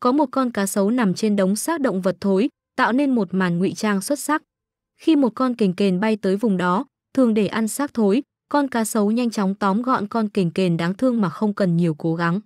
có một con cá sấu nằm trên đống xác động vật thối, tạo nên một màn ngụy trang xuất sắc. Khi một con kền kền bay tới vùng đó, thường để ăn xác thối, con cá sấu nhanh chóng tóm gọn con kền kền đáng thương mà không cần nhiều cố gắng.